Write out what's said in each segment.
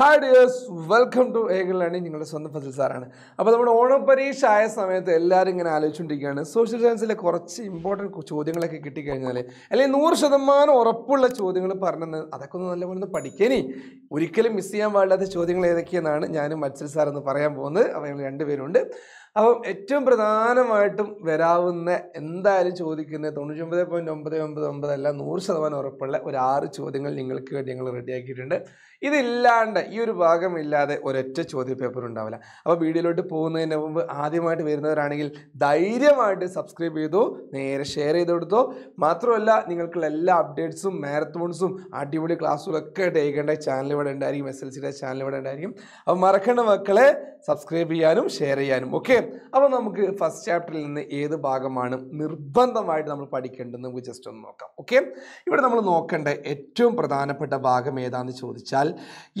hi dears welcome to Ekalani നിങ്ങളുടെ സ്വന്തം ഫസിൽ സാറാണ് അപ്പോൾ നമ്മുടെ ഓണം പരീക്ഷ ആയ സമയത്ത് എല്ലാവരും ഇങ്ങനെ ആലോചിച്ചുകൊണ്ടിരിക്കുകയാണ് സോഷ്യൽ സയൻസിലെ കുറച്ച് ഇമ്പോർട്ടൻറ്റ് ചോദ്യങ്ങളൊക്കെ കിട്ടിക്കഴിഞ്ഞാൽ അല്ലെങ്കിൽ നൂറ് ശതമാനം ഉറപ്പുള്ള ചോദ്യങ്ങൾ പറഞ്ഞത് അതൊക്കെ ഒന്ന് നല്ലപോലെ ഒന്ന് പഠിക്കേനി ഒരിക്കലും മിസ് ചെയ്യാൻ പാടില്ലാത്ത ചോദ്യങ്ങൾ ഏതൊക്കെയെന്നാണ് ഞാനും മത്സരി സാറെന്ന് പറയാൻ പോകുന്നത് അപ്പോൾ ഞങ്ങൾ രണ്ടുപേരുണ്ട് അപ്പം ഏറ്റവും പ്രധാനമായിട്ടും വരാവുന്ന എന്തായാലും ചോദിക്കുന്ന തൊണ്ണൂറ്റൊമ്പത് പോയിൻറ്റ് ഒമ്പത് ഒമ്പത് ഒമ്പത് അല്ല നൂറ് ശതമാനം ഉറപ്പുള്ള ഒരു ആറ് ചോദ്യങ്ങൾ നിങ്ങൾക്ക് വേണ്ടി ഞങ്ങൾ റെഡിയാക്കിയിട്ടുണ്ട് ഇതില്ലാണ്ട് ഈ ഒരു ഭാഗമില്ലാതെ ഒരൊറ്റ ചോദ്യ പേപ്പർ ഉണ്ടാവില്ല അപ്പോൾ വീഡിയോയിലോട്ട് പോകുന്നതിന് മുമ്പ് ആദ്യമായിട്ട് വരുന്നവരാണെങ്കിൽ ധൈര്യമായിട്ട് സബ്സ്ക്രൈബ് ചെയ്തു നേരെ ഷെയർ ചെയ്ത് കൊടുത്തു മാത്രമല്ല നിങ്ങൾക്കുള്ള എല്ലാ അപ്ഡേറ്റ്സും മാരത്തോൺസും അടിപൊളി ക്ലാസ്സുകളൊക്കെ ടേക്കേണ്ട ചാനൽ ഇവിടെ ഉണ്ടായിരിക്കും എസ് എൽ സിയുടെ ചാനൽ ഇവിടെ ഉണ്ടായിരിക്കും അപ്പോൾ മറക്കേണ്ട മക്കളെ സബ്സ്ക്രൈബ് ചെയ്യാനും ഷെയർ ചെയ്യാനും ഓക്കെ അപ്പോൾ നമുക്ക് ഫസ്റ്റ് ചാപ്റ്ററിൽ നിന്ന് ഏത് ഭാഗമാണ് നിർബന്ധമായിട്ട് നമ്മൾ പഠിക്കേണ്ടത് നമുക്ക് ജസ്റ്റ് ഒന്ന് നോക്കാം ഓക്കെ ഇവിടെ നമ്മൾ നോക്കേണ്ട ഏറ്റവും പ്രധാനപ്പെട്ട ഭാഗം ഏതാണെന്ന് ചോദിച്ചാൽ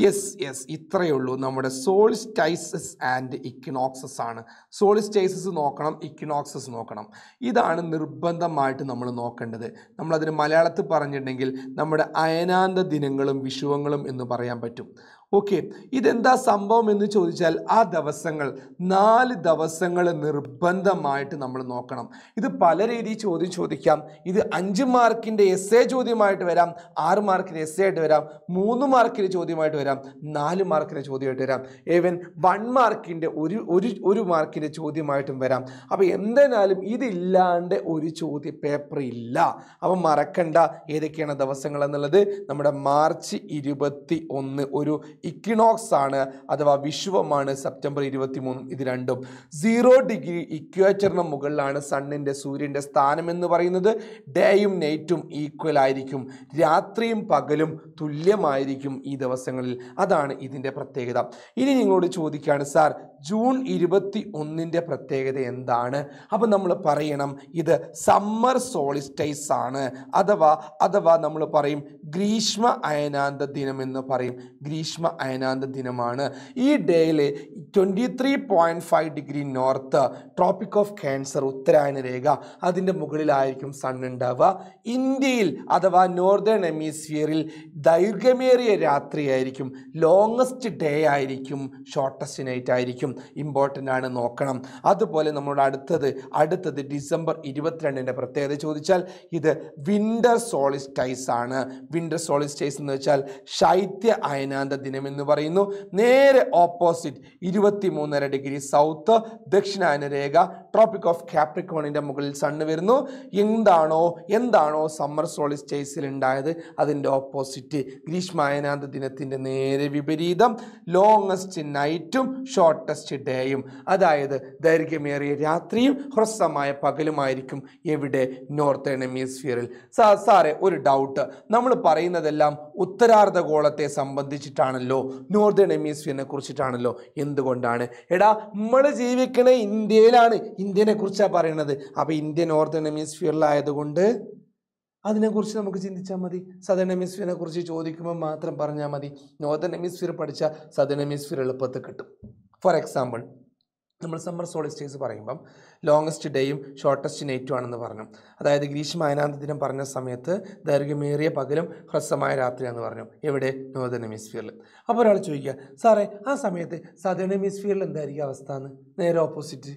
യെസ് യെസ് ഇത്രയേ ഉള്ളൂ നമ്മുടെ സോളിസ്റ്റൈസസ് ആൻഡ് ഇക്കിനോക്സസ് ആണ് സോളിസ്റ്റൈസസ് നോക്കണം ഇക്കിനോക്സസ് നോക്കണം ഇതാണ് നിർബന്ധമായിട്ട് നമ്മൾ നോക്കേണ്ടത് നമ്മളതിന് മലയാളത്തിൽ പറഞ്ഞിട്ടുണ്ടെങ്കിൽ നമ്മുടെ അയനാന്ത ദിനങ്ങളും വിഷുവങ്ങളും എന്ന് പറയാൻ പറ്റും ഓക്കെ ഇതെന്താ സംഭവം എന്ന് ചോദിച്ചാൽ ആ ദിവസങ്ങൾ നാല് ദിവസങ്ങൾ നിർബന്ധമായിട്ട് നമ്മൾ നോക്കണം ഇത് പല രീതിയിൽ ചോദ്യം ചോദിക്കാം ഇത് അഞ്ച് മാർക്കിൻ്റെ എസ് എ ചോദ്യമായിട്ട് വരാം ആറ് മാർക്കിൻ്റെ എസ് എ ആയിട്ട് വരാം മൂന്ന് മാർക്കിൻ്റെ ചോദ്യമായിട്ട് വരാം നാല് മാർക്കിൻ്റെ ചോദ്യമായിട്ട് വരാം ഏവൻ വൺ മാർക്കിൻ്റെ ഒരു ഒരു ഒരു മാർക്കിൻ്റെ ചോദ്യമായിട്ടും വരാം അപ്പോൾ എന്തായാലും ഇതില്ലാണ്ട് ഒരു ചോദ്യ പേപ്പർ ഇല്ല അപ്പം മറക്കണ്ട ഏതൊക്കെയാണ് ദിവസങ്ങൾ എന്നുള്ളത് നമ്മുടെ മാർച്ച് ഇരുപത്തി ഒന്ന് ഒരു ഇക്വിനോക്സ് ആണ് അഥവാ വിശ്വമാണ് സെപ്റ്റംബർ ഇരുപത്തി മൂന്നും ഇത് രണ്ടും സീറോ ഡിഗ്രി ഇക്വേച്ചറിന് മുകളിലാണ് സണ്ണിൻ്റെ സൂര്യൻ്റെ സ്ഥാനം എന്ന് പറയുന്നത് ഡേയും നൈറ്റും ഈക്വൽ ആയിരിക്കും രാത്രിയും പകലും തുല്യമായിരിക്കും ഈ ദിവസങ്ങളിൽ അതാണ് ഇതിൻ്റെ പ്രത്യേകത ഇനി നിങ്ങളോട് ചോദിക്കുകയാണ് സാർ ജൂൺ ഇരുപത്തി ഒന്നിൻ്റെ പ്രത്യേകത എന്താണ് അപ്പം നമ്മൾ പറയണം ഇത് സമ്മർ സോളിസ്റ്റൈസ് ആണ് അഥവാ അഥവാ നമ്മൾ പറയും ഗ്രീഷ്മ അയനാന്ത ദിനം എന്ന് പറയും ഗ്രീഷ്മ അയനാന്ത ദിനമാണ് ഈ ഡേയിൽ twenty three point five degree north tropic of cancer ഉത്തരായന രേഖ അതിൻ്റെ മുകളിലായിരിക്കും സൺ ഉണ്ടാവുക ഇന്ത്യയിൽ അഥവാ നോർത്തേൺ എമീസ്ഫിയറിൽ ദൈർഘ്യമേറിയ രാത്രിയായിരിക്കും ലോങ്ങസ്റ്റ് ഡേ ആയിരിക്കും ഷോർട്ടസ്റ്റ് നൈറ്റ് ആയിരിക്കും ഇമ്പോർട്ടൻ്റ് ആണ് നോക്കണം അതുപോലെ നമ്മുടെ അടുത്തത് അടുത്തത് ഡിസംബർ ഇരുപത്തിരണ്ടിൻ്റെ പ്രത്യേകത ചോദിച്ചാൽ ഇത് വിൻ്റർ സോളിസ്റ്റൈസ് ആണ് വിൻ്റർ സോളിസ്റ്റൈസ് എന്ന് വെച്ചാൽ ശൈത്യ അയനാന്ത ദിനം എന്ന് പറയുന്നു നേരെ ഓപ്പോസിറ്റ് മൂന്നര ഡിഗ്രി സൗത്ത് ദക്ഷിണായന രേഖ ട്രോപ്പിക് ഓഫ് കാപ്രിക്കോണിൻ്റെ മുകളിൽ സണ്ണ് വരുന്നു എന്താണോ എന്താണോ സമ്മർ സോളിസ്റ്റേസിൽ ഉണ്ടായത് അതിൻ്റെ ഓപ്പോസിറ്റ് ഗ്രീഷ്മായനാന്ത ദിനത്തിൻ്റെ നേരെ വിപരീതം ലോങ്ങസ്റ്റ് നൈറ്റും ഷോർട്ടസ്റ്റ് ഡേയും അതായത് ദൈർഘ്യമേറിയ രാത്രിയും ഹ്രസ്വമായ പകലുമായിരിക്കും എവിടെ നോർത്തേൺ ഹെമിസ്ഫിയറിൽ സാറേ ഒരു ഡൗട്ട് നമ്മൾ പറയുന്നതെല്ലാം ഉത്തരാർദ്ധഗോളത്തെ സംബന്ധിച്ചിട്ടാണല്ലോ കുറിച്ചിട്ടാണല്ലോ നോർത്തേൺ എമിസ്ഫിയറിനെ കുറിച്ചിട്ടാണല്ലോ എന്തുകൊണ്ടാണ് എടാ നമ്മൾ ജീവിക്കണ ഇന്ത്യയിലാണ് ഇന്ത്യനെ കുറിച്ചാണ് പറയണത് അപ്പോൾ ഇന്ത്യ നോർത്തേൺ എമിസ്ഫിയറിലായതുകൊണ്ട് അതിനെക്കുറിച്ച് നമുക്ക് ചിന്തിച്ചാൽ മതി സദൻ എമിസ്ഫിയറിനെ കുറിച്ച് ചോദിക്കുമ്പോൾ മാത്രം പറഞ്ഞാൽ മതി നോർത്തേൺ എമിസ്ഫിയർ പഠിച്ചാൽ സദൻ എമിസ്ഫിയർ എളുപ്പത്തിൽ കിട്ടും ഫോർ എക്സാമ്പിൾ നമ്മൾ സമ്മർ സോളിസ്റ്റേസ് പറയുമ്പം ലോങ്സ്റ്റ് ഡേയും ഷോർട്ടസ്റ്റ് നൈറ്റും ആണെന്ന് പറഞ്ഞു അതായത് ഗ്രീഷ്മ ദിനം പറഞ്ഞ സമയത്ത് ദൈർഘ്യമേറിയ പകലും ഹ്രസ്വമായ രാത്രിയാണെന്ന് പറഞ്ഞു എവിടെ നോർദൺ ഹെമിസ്ഫിയറിൽ അപ്പോൾ ഒരാൾ ചോദിക്കുക സാറേ ആ സമയത്ത് സദേൺ ഹെമിസ്ഫിയറിൽ എന്തായിരിക്കും അവസ്ഥ എന്ന് നേരെ ഓപ്പോസിറ്റ്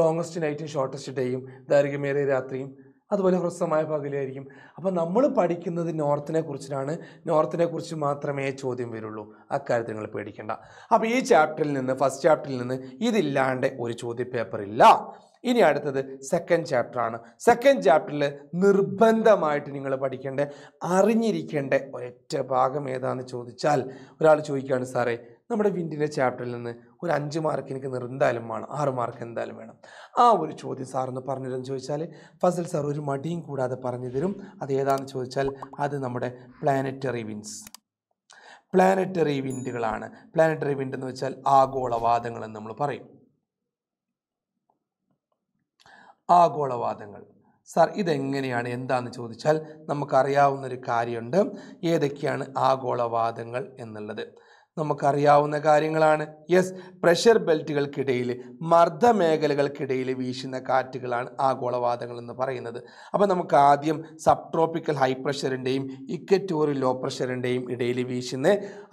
ലോങ്സ്റ്റ് നൈറ്റും ഷോർട്ടസ്റ്റ് ഡേയും ദൈർഘ്യമേറിയ രാത്രിയും അതുപോലെ ഹ്രസ്വമായ പകലായിരിക്കും അപ്പോൾ നമ്മൾ പഠിക്കുന്നത് നോർത്തിനെ കുറിച്ചിട്ടാണ് നോർത്തിനെ കുറിച്ച് മാത്രമേ ചോദ്യം വരുള്ളൂ അക്കാര്യത്തിൽ നിങ്ങൾ പേടിക്കേണ്ട അപ്പോൾ ഈ ചാപ്റ്ററിൽ നിന്ന് ഫസ്റ്റ് ചാപ്റ്ററിൽ നിന്ന് ഇതില്ലാണ്ട് ഒരു ചോദ്യ പേപ്പർ ഇല്ല ഇനി അടുത്തത് സെക്കൻഡ് ചാപ്റ്ററാണ് സെക്കൻഡ് ചാപ്റ്ററിൽ നിർബന്ധമായിട്ട് നിങ്ങൾ പഠിക്കേണ്ട അറിഞ്ഞിരിക്കേണ്ട ഒരൊറ്റ ഭാഗം ഏതാണെന്ന് ചോദിച്ചാൽ ഒരാൾ ചോദിക്കുകയാണ് സാറേ നമ്മുടെ വിൻഡിൻ്റെ ചാപ്റ്ററിൽ നിന്ന് ഒരു അഞ്ച് മാർക്ക് എനിക്ക് നിർന്തായാലും വേണം ആറ് മാർക്ക് എന്തായാലും വേണം ആ ഒരു ചോദ്യം സാറൊന്ന് പറഞ്ഞുതരുമെന്ന് ചോദിച്ചാൽ ഫസൽ സാർ ഒരു മടിയും കൂടാതെ പറഞ്ഞു തരും അത് ഏതാണെന്ന് ചോദിച്ചാൽ അത് നമ്മുടെ പ്ലാനറ്ററി വിൻസ് പ്ലാനറ്ററി വിൻഡുകളാണ് പ്ലാനറ്ററി വിൻഡ് എന്ന് വെച്ചാൽ എന്ന് നമ്മൾ പറയും ആഗോളവാദങ്ങൾ സാർ ഇതെങ്ങനെയാണ് എന്താണെന്ന് ചോദിച്ചാൽ നമുക്കറിയാവുന്നൊരു കാര്യമുണ്ട് ഏതൊക്കെയാണ് ആഗോളവാദങ്ങൾ എന്നുള്ളത് നമുക്കറിയാവുന്ന കാര്യങ്ങളാണ് യെസ് പ്രഷർ ബെൽറ്റുകൾക്കിടയിൽ മർദ്ദമേഖലകൾക്കിടയിൽ വീശുന്ന കാറ്റുകളാണ് ആഗോളവാദങ്ങൾ എന്ന് പറയുന്നത് അപ്പോൾ നമുക്ക് ആദ്യം സബ് ട്രോപ്പിക്കൽ ഹൈ പ്രഷറിൻ്റെയും ഇക്കറ്റോറി ലോ പ്രഷറിൻ്റെയും ഇടയിൽ വീശുന്ന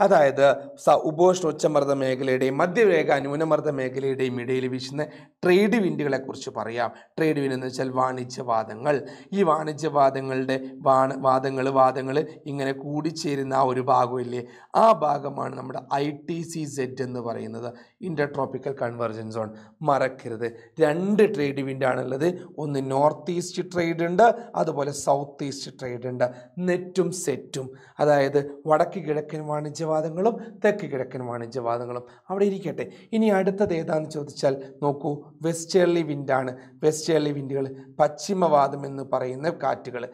അതായത് സ ഉപോഷ്ണ ഉച്ചമർദ്ദ മേഖലയുടെയും മധ്യവേഗ ന്യൂനമർദ്ദ മേഖലയുടെയും ഇടയിൽ വീശുന്ന ട്രേഡ് വിൻഡുകളെക്കുറിച്ച് പറയാം ട്രേഡ് വിൻ എന്ന് വെച്ചാൽ വാണിജ്യവാദങ്ങൾ ഈ വാണിജ്യവാദങ്ങളുടെ വാണ വാദങ്ങൾ വാദങ്ങൾ ഇങ്ങനെ കൂടിച്ചേരുന്ന ആ ഒരു ഭാഗമില്ലേ ആ ഭാഗമാണ് നമ്മൾ നമ്മുടെ ഐ ടി സി സെറ്റ് എന്ന് പറയുന്നത് ഇൻ്റർട്രോപ്പിക്കൽ കൺവെർജൻസ് സോൺ മറക്കരുത് രണ്ട് ട്രേഡ് വിൻഡാണുള്ളത് ഒന്ന് നോർത്ത് ഈസ്റ്റ് ട്രേഡ് ഉണ്ട് അതുപോലെ സൗത്ത് ഈസ്റ്റ് ട്രേഡ് ഉണ്ട് നെറ്റും സെറ്റും അതായത് വടക്ക് കിഴക്കൻ വാണിജ്യവാദങ്ങളും തെക്ക് കിഴക്കൻ വാണിജ്യവാദങ്ങളും അവിടെ ഇരിക്കട്ടെ ഇനി അടുത്തത് ഏതാണെന്ന് ചോദിച്ചാൽ നോക്കൂ വെസ്റ്റേർലി വിൻഡാണ് വെസ്റ്റേർലി വിൻഡുകൾ പശ്ചിമവാദം എന്ന് പറയുന്ന കാറ്റുകൾ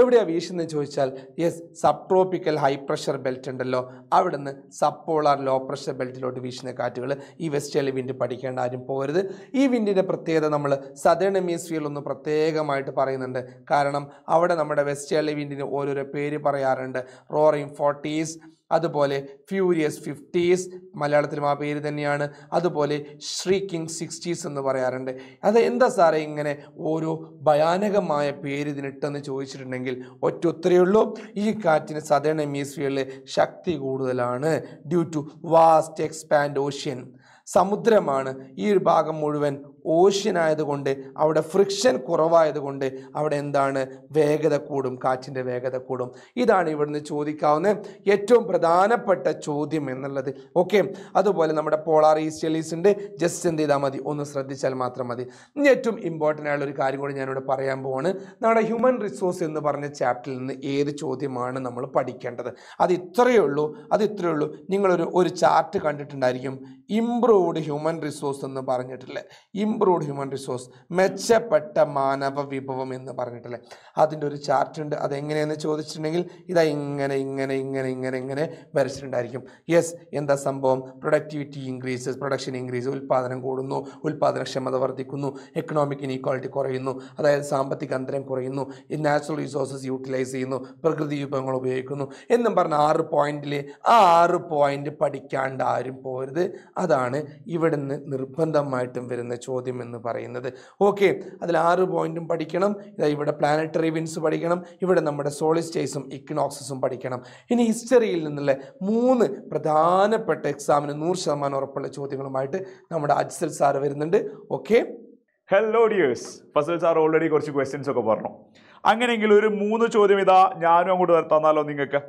എവിടെയാണ് വീശുന്നത് ചോദിച്ചാൽ yes sub tropical high pressure belt ഉണ്ടല്ലോ അവിടുന്ന് സബ് പോളാർ ലോ പ്രഷർ ബെൽറ്റിലോട്ട് വീശുന്ന കാറ്റുകൾ ഈ വെസ്റ്റേൺ വിൻഡ് പഠിക്കേണ്ട ആരും പോകരുത് ഈ വിൻഡിൻ്റെ പ്രത്യേകത നമ്മൾ സദേൺ എമിസ്ഫിയറിൽ ഒന്ന് പ്രത്യേകമായിട്ട് പറയുന്നുണ്ട് കാരണം അവിടെ നമ്മുടെ വെസ്റ്റേൺ വിൻഡിന് ഓരോരോ പേര് പറയാറുണ്ട് റോറിംഗ് ഫോർട്ടീസ് അതുപോലെ ഫ്യൂരിയസ് ഫിഫ്റ്റീസ് മലയാളത്തിലും ആ പേര് തന്നെയാണ് അതുപോലെ ശ്രീ കിങ് സിക്സ്റ്റീസ് എന്ന് പറയാറുണ്ട് അത് എന്താ സാറേ ഇങ്ങനെ ഓരോ ഭയാനകമായ പേര് ഇതിനിട്ടെന്ന് ചോദിച്ചിട്ടുണ്ടെങ്കിൽ ഒറ്റ ഉത്തരയുള്ളൂ ഈ കാറ്റിന് സദേൺ എമീസ്ഫിയറിൽ ശക്തി കൂടുതലാണ് due to vast expand ocean സമുദ്രമാണ് ഈ ഒരു ഭാഗം മുഴുവൻ ഓഷ്യനായതുകൊണ്ട് ആയതുകൊണ്ട് അവിടെ ഫ്രിക്ഷൻ കുറവായതുകൊണ്ട് അവിടെ എന്താണ് വേഗത കൂടും കാറ്റിൻ്റെ വേഗത കൂടും ഇതാണ് ഇവിടുന്ന് ചോദിക്കാവുന്ന ഏറ്റവും പ്രധാനപ്പെട്ട ചോദ്യം എന്നുള്ളത് ഓക്കെ അതുപോലെ നമ്മുടെ പോളാർ ഈസ്റ്റേലീസ് ഉണ്ട് ജസ്റ്റ് എന്ത് ചെയ്താൽ മതി ഒന്ന് ശ്രദ്ധിച്ചാൽ മാത്രം മതി ഇനി ഏറ്റവും ഇമ്പോർട്ടൻ്റ് ആയുള്ള ഒരു കാര്യം കൂടി ഞാനിവിടെ പറയാൻ പോവാണ് നമ്മുടെ ഹ്യൂമൻ റിസോഴ്സ് എന്ന് പറഞ്ഞ ചാപ്റ്ററിൽ നിന്ന് ഏത് ചോദ്യമാണ് നമ്മൾ പഠിക്കേണ്ടത് അത് ഇത്രയേ ഉള്ളൂ അത് ഇത്രയേ ഉള്ളൂ നിങ്ങളൊരു ഒരു ചാർട്ട് കണ്ടിട്ടുണ്ടായിരിക്കും ഇംപ്രൂവ്ഡ് ഹ്യൂമൻ റിസോഴ്സ് എന്ന് പറഞ്ഞിട്ടുള്ളത് ഇംപ്രൂവ്ഡ് ഹ്യൂമൻ റിസോഴ്സ് മെച്ചപ്പെട്ട മാനവ വിഭവം എന്ന് പറഞ്ഞിട്ടല്ലേ അതിൻ്റെ ഒരു ചാർട്ട് ഉണ്ട് അതെങ്ങനെയെന്ന് ചോദിച്ചിട്ടുണ്ടെങ്കിൽ ഇതാ ഇങ്ങനെ ഇങ്ങനെ ഇങ്ങനെ ഇങ്ങനെ ഇങ്ങനെ വരച്ചിട്ടുണ്ടായിരിക്കും യെസ് എന്താ സംഭവം പ്രൊഡക്ടിവിറ്റി ഇൻക്രീസസ് പ്രൊഡക്ഷൻ ഇൻക്രീസ് ഉൽപ്പാദനം കൂടുന്നു ഉൽപ്പാദനക്ഷമത വർദ്ധിക്കുന്നു എക്കണോമിക് ഇനീക്വാളിറ്റി കുറയുന്നു അതായത് സാമ്പത്തിക അന്തരം കുറയുന്നു നാച്ചുറൽ റിസോഴ്സസ് യൂട്ടിലൈസ് ചെയ്യുന്നു പ്രകൃതി വിഭവങ്ങൾ ഉപയോഗിക്കുന്നു എന്നും പറഞ്ഞ ആറ് പോയിന്റിൽ ആ ആറ് പോയിന്റ് പഠിക്കാണ്ട് ആരും പോരുത് അതാണ് ഇവിടുന്ന് നിർബന്ധമായിട്ടും വരുന്ന ചോദ്യം ചോദ്യം എന്ന് പറയുന്നത് ഓക്കെ അതിൽ ആറ് പോയിന്റും പഠിക്കണം ഇതാ ഇവിടെ പ്ലാനറ്ററി വിൻസ് പഠിക്കണം ഇവിടെ നമ്മുടെ സോളിസ്റ്റേഴ്സും ഇക്നോക്സസും പഠിക്കണം ഇനി ഹിസ്റ്ററിയിൽ നിന്നുള്ള മൂന്ന് പ്രധാനപ്പെട്ട എക്സാമിന് നൂറ് ശതമാനം ഉറപ്പുള്ള ചോദ്യങ്ങളുമായിട്ട് നമ്മുടെ അജ്സൽ സാറ് വരുന്നുണ്ട് okay hello dears Fazal sir already കുറച്ച് ക്വസ്റ്റ്യൻസ് ഒക്കെ പറഞ്ഞു അങ്ങനെയെങ്കിൽ ഒരു മൂന്ന് ചോദ്യം ഇതാ ഞാനും അങ്ങോട്ട് തന്നാലോ നിങ്ങൾക്ക്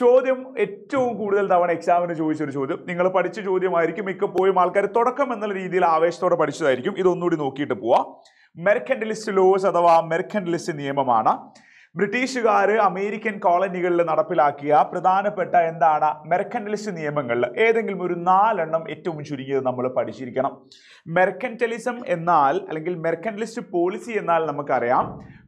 ചോദ്യം ഏറ്റവും കൂടുതൽ തവണ എക്സാമിന് ചോദിച്ചൊരു ചോദ്യം നിങ്ങൾ പഠിച്ച ചോദ്യമായിരിക്കും മിക്കപ്പോഴും ആൾക്കാർ തുടക്കം എന്നുള്ള രീതിയിൽ ആവേശത്തോടെ പഠിച്ചതായിരിക്കും ഇതൊന്നുകൂടി നോക്കിയിട്ട് പോവാം മെർക്കൻഡലിസ്റ്റ് ലോസ് അഥവാ മെർക്കൻഡലിസ്റ്റ് നിയമമാണ് ബ്രിട്ടീഷുകാർ അമേരിക്കൻ കോളനികളിൽ നടപ്പിലാക്കിയ പ്രധാനപ്പെട്ട എന്താണ് മെർക്കൻറ്റലിസ്റ്റ് നിയമങ്ങളിൽ ഏതെങ്കിലും ഒരു നാലെണ്ണം ഏറ്റവും ചുരുങ്ങിയത് നമ്മൾ പഠിച്ചിരിക്കണം മെർക്കൻറ്റലിസം എന്നാൽ അല്ലെങ്കിൽ മെർക്കൻറ്റലിസ്റ്റ് പോളിസി എന്നാൽ നമുക്കറിയാം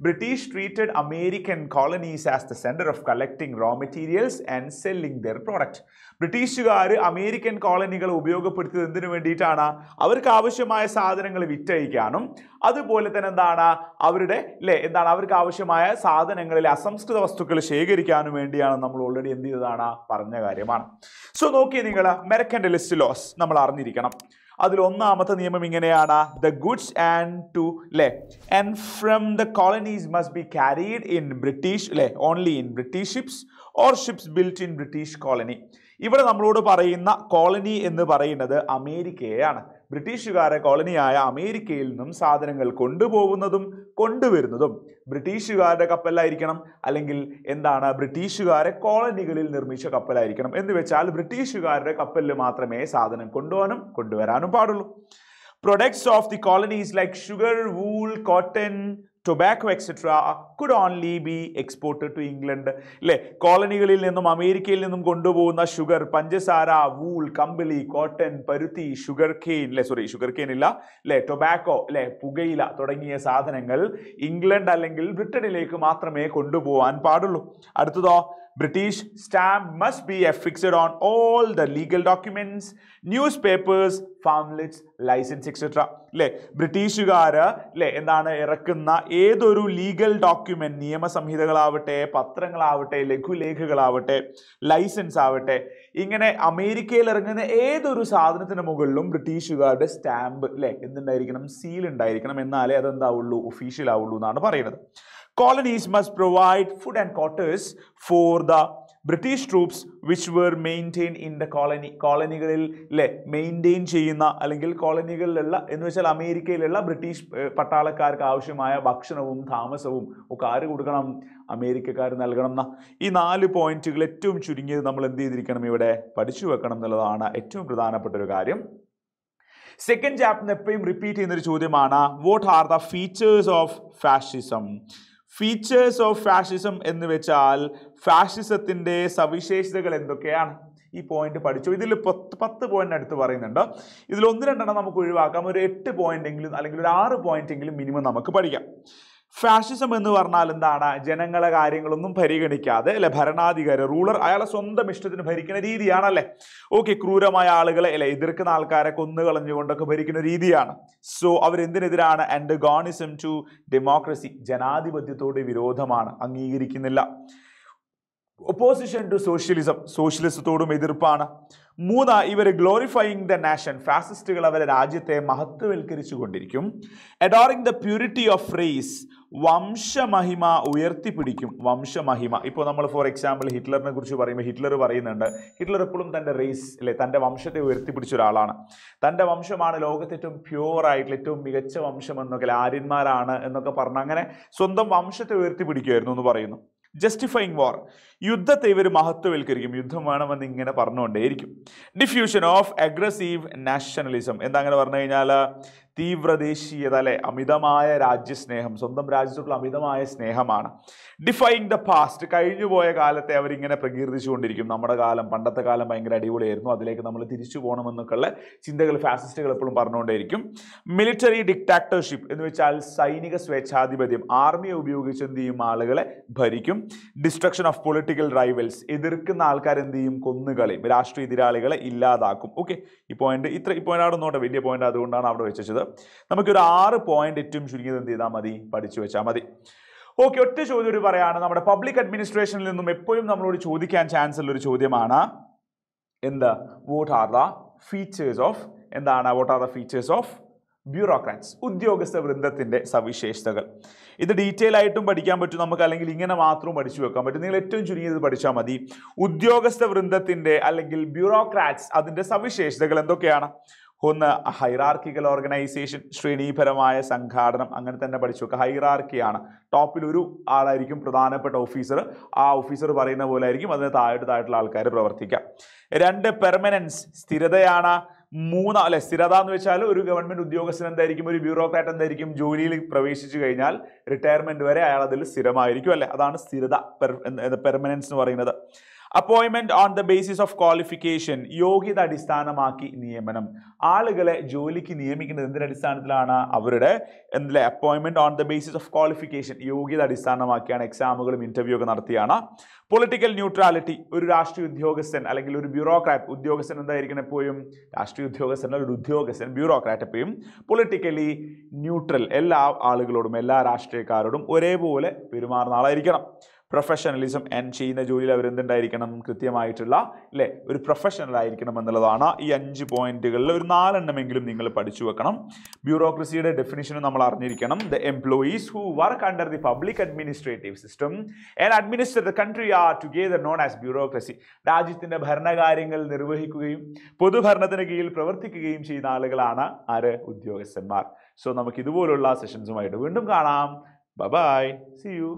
British treated American colonies as the centre of collecting raw materials and selling their product ബ്രിട്ടീഷുകാർ അമേരിക്കൻ കോളനികൾ ഉപയോഗപ്പെടുത്തിയത് എന്തിനു വേണ്ടിയിട്ടാണ് അവർക്ക് ആവശ്യമായ സാധനങ്ങൾ വിറ്റയക്കാനും അതുപോലെ തന്നെ എന്താണ് അവരുടെ അല്ലേ എന്താണ് അവർക്ക് ആവശ്യമായ സാധനങ്ങളിൽ അസംസ്കൃത വസ്തുക്കൾ ശേഖരിക്കാനും വേണ്ടിയാണ് നമ്മൾ ഓൾറെഡി എന്ത് ചെയ്തതാണ് പറഞ്ഞ കാര്യമാണ് സോ നോക്കി നിങ്ങൾ മെർക്കൻഡലിസ്റ്റ് ലോസ് നമ്മൾ അറിഞ്ഞിരിക്കണം അതിൽ ഒന്നാമത്തെ നിയമം ഇങ്ങനെയാണ് ദ ഗുഡ്സ് ആൻഡ് ടു ലെ and from the colonies must be carried in British ലെ only in British ships or ships built in British colony ഇവിടെ നമ്മളോട് പറയുന്ന കോളനി എന്ന് പറയുന്നത് അമേരിക്കയാണ് ബ്രിട്ടീഷുകാരെ കോളനിയായ അമേരിക്കയിൽ നിന്നും സാധനങ്ങൾ കൊണ്ടുപോകുന്നതും കൊണ്ടുവരുന്നതും ബ്രിട്ടീഷുകാരുടെ കപ്പലായിരിക്കണം അല്ലെങ്കിൽ എന്താണ് ബ്രിട്ടീഷുകാരെ കോളനികളിൽ നിർമ്മിച്ച കപ്പലായിരിക്കണം എന്ന് വെച്ചാൽ ബ്രിട്ടീഷുകാരുടെ കപ്പലിൽ മാത്രമേ സാധനം കൊണ്ടുപോകാനും കൊണ്ടുവരാനും പാടുള്ളൂ products of the colonies like sugar wool cotton tobacco etcetera could only be exported to England അല്ലേ കോളനികളിൽ നിന്നും അമേരിക്കയിൽ നിന്നും കൊണ്ടുപോകുന്ന ഷുഗർ പഞ്ചസാര വൂൾ കമ്പിളി കോട്ടൺ പരുത്തി ഷുഗർ കെയിൻ അല്ലേ സോറി ഷുഗർ കെയിൻ ഇല്ല അല്ലേ ടൊബാക്കോ അല്ലേ പുകയില തുടങ്ങിയ സാധനങ്ങൾ ഇംഗ്ലണ്ട് അല്ലെങ്കിൽ ബ്രിട്ടനിലേക്ക് മാത്രമേ കൊണ്ടുപോകാൻ പാടുള്ളൂ അടുത്തതോ British stamp must be affixed on all the legal documents, newspapers, pamphlets licence etcetera അല്ലേ ബ്രിട്ടീഷുകാർ അല്ലേ എന്താണ് ഇറക്കുന്ന ഏതൊരു ലീഗൽ ഡോക്യുമെന്റ് നിയമസംഹിതകളാവട്ടെ പത്രങ്ങളാവട്ടെ ലഘുലേഖകളാവട്ടെ ലൈസൻസ് ആവട്ടെ ഇങ്ങനെ അമേരിക്കയിൽ ഇറങ്ങുന്ന ഏതൊരു സാധനത്തിന് മുകളിലും ബ്രിട്ടീഷുകാരുടെ സ്റ്റാമ്പ് അല്ലേ എന്തുണ്ടായിരിക്കണം സീൽ ഉണ്ടായിരിക്കണം എന്നാലേ അതെന്താവുള്ളൂ ഒഫീഷ്യൽ ആവുള്ളൂ എന്നാണ് പറയുന്നത് colonies must provide food and quarters for the British troops which were maintain in the colony കോളനികളിൽ അല്ലെ മെയിൻറ്റെയിൻ ചെയ്യുന്ന അല്ലെങ്കിൽ കോളനികളിലുള്ള എന്ന് വെച്ചാൽ അമേരിക്കയിലുള്ള ബ്രിട്ടീഷ് പട്ടാളക്കാർക്ക് ആവശ്യമായ ഭക്ഷണവും താമസവും ഒക്കെ ആര് കൊടുക്കണം അമേരിക്കക്കാർ നൽകണം എന്ന ഈ നാല് പോയിന്റുകൾ ഏറ്റവും ചുരുങ്ങിയത് നമ്മൾ എന്ത് ചെയ്തിരിക്കണം ഇവിടെ പഠിച്ചു വെക്കണം എന്നുള്ളതാണ് ഏറ്റവും പ്രധാനപ്പെട്ട ഒരു കാര്യം സെക്കൻഡ് ചാപ്റ്ററിന് എപ്പോഴും റിപ്പീറ്റ് ചെയ്യുന്നൊരു ചോദ്യമാണ് what are the features of fascism features of fascism എന്ന് വെച്ചാൽ ഫാഷിസത്തിൻ്റെ സവിശേഷതകൾ എന്തൊക്കെയാണ് ഈ പോയിന്റ് പഠിച്ചു ഇതിൽ പത്ത് പത്ത് പോയിന്റ് അടുത്ത് പറയുന്നുണ്ട് ഇതിൽ ഒന്ന് രണ്ടെണ്ണം നമുക്ക് ഒഴിവാക്കാം ഒരു എട്ട് പോയിന്റ് എങ്കിലും അല്ലെങ്കിൽ ഒരു ആറ് പോയിന്റ് എങ്കിലും മിനിമം നമുക്ക് പഠിക്കാം ഫാഷിസം എന്ന് പറഞ്ഞാൽ എന്താണ് ജനങ്ങളെ കാര്യങ്ങളൊന്നും പരിഗണിക്കാതെ അല്ലെ ഭരണാധികാരി റൂളർ അയാളെ സ്വന്തം ഇഷ്ടത്തിന് ഭരിക്കുന്ന രീതിയാണല്ലേ ഓക്കെ ക്രൂരമായ ആളുകളെ അല്ലെ എതിർക്കുന്ന ആൾക്കാരെ കൊന്നുകളഞ്ഞുകൊണ്ടൊക്കെ ഭരിക്കുന്ന രീതിയാണ് സോ അവരെന്തിനെതിരാണ് ആൻഡ് ഗോണിസം ടു ഡെമോക്രസി ജനാധിപത്യത്തോട് വിരോധമാണ് അംഗീകരിക്കുന്നില്ല ഒപ്പോസിഷൻ ടു സോഷ്യലിസം സോഷ്യലിസത്തോടും എതിർപ്പാണ് മൂന്ന് ഇവർ ഗ്ലോറിഫൈയിങ് ദ നാഷൻ ഫാസിസ്റ്റുകൾ അവരെ രാജ്യത്തെ മഹത്വവൽക്കരിച്ചു കൊണ്ടിരിക്കും adoring the purity of race വംശമഹിമ ഉയർത്തിപ്പിടിക്കും വംശമഹിമ ഇപ്പോൾ നമ്മൾ ഫോർ എക്സാമ്പിൾ ഹിറ്റ്ലറിനെ കുറിച്ച് പറയുമ്പോൾ ഹിറ്റ്ലർ പറയുന്നുണ്ട് ഹിറ്റ്ലർ എപ്പോഴും തൻ്റെ റേസ് അല്ലെ തൻ്റെ വംശത്തെ ഉയർത്തിപ്പിടിച്ച ഒരാളാണ് തൻ്റെ വംശമാണ് ലോകത്ത് ഏറ്റവും പ്യുവറായിട്ടുള്ള ഏറ്റവും മികച്ച വംശം എന്നൊക്കെ ആര്യന്മാരാണ് എന്നൊക്കെ പറഞ്ഞ് അങ്ങനെ സ്വന്തം വംശത്തെ ഉയർത്തിപ്പിടിക്കുമായിരുന്നു എന്ന് പറയുന്നു ജസ്റ്റിഫൈങ് വാർ യുദ്ധത്തെ ഇവർ മഹത്വവൽക്കരിക്കും യുദ്ധം വേണമെന്ന് ഇങ്ങനെ പറഞ്ഞുകൊണ്ടേയിരിക്കും ഡിഫ്യൂഷൻ ഓഫ് അഗ്രസീവ് നാഷണലിസം എന്താ അങ്ങനെ പറഞ്ഞു കഴിഞ്ഞാൽ തീവ്രദേശീയത അല്ലെ അമിതമായ രാജ്യസ്നേഹം സ്വന്തം രാജ്യത്തോടുള്ള അമിതമായ സ്നേഹമാണ് ഡിഫൈങ് ദ പാസ്റ്റ് കഴിഞ്ഞുപോയ കാലത്തെ അവരിങ്ങനെ പ്രകീർത്തിച്ചുകൊണ്ടിരിക്കും നമ്മുടെ കാലം പണ്ടത്തെ കാലം ഭയങ്കര അടിപൊളിയായിരുന്നു അതിലേക്ക് നമ്മൾ തിരിച്ചു പോകണമെന്നൊക്കെയുള്ള ചിന്തകൾ ഫാസിസ്റ്റുകൾ എപ്പോഴും പറഞ്ഞുകൊണ്ടേയിരിക്കും മിലിറ്ററി ഡിക്ടാക്ടർഷിപ്പ് എന്ന് വെച്ചാൽ സൈനിക സ്വേച്ഛാധിപത്യം ആർമിയെ ഉപയോഗിച്ച് എന്ത് ചെയ്യും ആളുകളെ ഭരിക്കും ഡിസ്ട്രക്ഷൻ ഓഫ് പൊളിറ്റിക്കൽ റൈവൽസ് എതിർക്കുന്ന ആൾക്കാരെന്ത് ചെയ്യും കൊന്നുകളയും രാഷ്ട്രീയ എതിരാളികളെ ഇല്ലാതാക്കും ഓക്കെ ഈ പോയിന്റ് ഇത്ര ഈ പോയിന്റ് അവിടെ നോട്ടെ വലിയ പോയിന്റ് അതുകൊണ്ടാണ് അവിടെ വെച്ചത് നമുക്കൊരു ആറ് പോയിന്റ് ഏറ്റവും ചുരുങ്ങിയത് എന്ത് ചെയ്താൽ മതി പഠിച്ചു വെച്ചാൽ മതി ഓക്കെ ഒറ്റ ചോദ്യം ഒരു പറയാണ് നമ്മുടെ പബ്ലിക് അഡ്മിനിസ്ട്രേഷനിൽ നിന്നും എപ്പോഴും നമ്മളോട് ചോദിക്കാൻ ചാൻസ് ഉള്ള ഒരു ചോദ്യമാണ് എന്ത് what are the features of എന്താണ് what are the features of bureaucrats ഉദ്യോഗസ്ഥ വൃന്ദത്തിൻ്റെ സവിശേഷതകൾ ഇത് ഡീറ്റെയിൽ ആയിട്ടും പഠിക്കാൻ പറ്റും നമുക്ക് അല്ലെങ്കിൽ ഇങ്ങനെ മാത്രം പഠിച്ചു വെക്കാൻ പറ്റും നിങ്ങൾ ഏറ്റവും ചുരുങ്ങിയത് പഠിച്ചാൽ മതി ഉദ്യോഗസ്ഥ വൃന്ദത്തിൻ്റെ അല്ലെങ്കിൽ ബ്യൂറോക്രാറ്റ്സ് അതിൻ്റെ സവിശേഷതകൾ എന്തൊക്കെയാണ് ഒന്ന് ഹൈറാർക്കിക്കൽ ഓർഗനൈസേഷൻ ശ്രേണീപരമായ സംഘാടനം അങ്ങനെ തന്നെ പഠിച്ചു നോക്കുക ഹൈറാർക്കിയാണ് ടോപ്പിൽ ഒരു ആളായിരിക്കും പ്രധാനപ്പെട്ട ഓഫീസർ ആ ഓഫീസർ പറയുന്ന പോലെ ആയിരിക്കും അതിന് താഴോട്ട് താഴോട്ടുള്ള ആൾക്കാർ പ്രവർത്തിക്കുക രണ്ട് പെർമനൻസ് സ്ഥിരതയാണ് മൂന്ന് അല്ലെ സ്ഥിരത എന്ന് വെച്ചാൽ ഒരു ഗവൺമെന്റ് ഉദ്യോഗസ്ഥൻ എന്തായിരിക്കും ഒരു ബ്യൂറോക്രാറ്റ് എന്തായിരിക്കും ജോലിയിൽ പ്രവേശിച്ചു കഴിഞ്ഞാൽ റിട്ടയർമെന്റ് വരെ അയാൾ അതിൽ സ്ഥിരമായിരിക്കും അല്ലെ അതാണ് സ്ഥിരത പെർമനൻസ് എന്ന് പറയുന്നത് അപ്പോയിൻമെന്റ് on the basis of qualification യോഗ്യത അടിസ്ഥാനമാക്കി നിയമനം ആളുകളെ ജോലിക്ക് നിയമിക്കുന്നത് എന്തിൻ്റെ അടിസ്ഥാനത്തിലാണ് അവരുടെ എന്തിലെ അപ്പോയിൻമെന്റ് on the basis of qualification യോഗ്യത അടിസ്ഥാനമാക്കിയാണ് എക്സാമുകളും ഇന്റർവ്യൂ ഒക്കെ നടത്തിയാണ് പൊളിറ്റിക്കൽ ന്യൂട്രാലിറ്റി ഒരു രാഷ്ട്രീയ ഉദ്യോഗസ്ഥൻ അല്ലെങ്കിൽ ഒരു ബ്യൂറോക്രാറ്റ് ഉദ്യോഗസ്ഥൻ എന്തായിരിക്കണം എപ്പോഴും രാഷ്ട്രീയ ഉദ്യോഗസ്ഥൻ ഒരു ഉദ്യോഗസ്ഥൻ ബ്യൂറോക്രാറ്റ് എപ്പോഴും പൊളിറ്റിക്കലി ന്യൂട്രൽ എല്ലാ ആളുകളോടും എല്ലാ രാഷ്ട്രീയക്കാരോടും ഒരേപോലെ പെരുമാറുന്ന ആളായിരിക്കണം പ്രൊഫഷണലിസം ആൻഡ് ചെയ്യുന്ന ജോലിയിൽ അവരെന്തുണ്ടായിരിക്കണം കൃത്യമായിട്ടുള്ള അല്ലേ ഒരു പ്രൊഫഷണൽ ആയിരിക്കണം എന്നുള്ളതാണ് ഈ അഞ്ച് പോയിന്റുകളിൽ ഒരു നാലെണ്ണമെങ്കിലും നിങ്ങൾ പഠിച്ചു വെക്കണം ബ്യൂറോക്രസിയുടെ ഡെഫിനിഷനും നമ്മൾ അറിഞ്ഞിരിക്കണം the employees who work under the public administrative system and administer the country are together known as bureaucracy രാജ്യത്തിൻ്റെ ഭരണകാര്യങ്ങൾ നിർവഹിക്കുകയും പൊതുഭരണത്തിന് കീഴിൽ പ്രവർത്തിക്കുകയും ചെയ്യുന്ന ആളുകളാണ് ആര് ഉദ്യോഗസ്ഥന്മാർ സോ നമുക്ക് ഇതുപോലുള്ള സെഷൻസുമായിട്ട് വീണ്ടും കാണാം ബൈ സി യു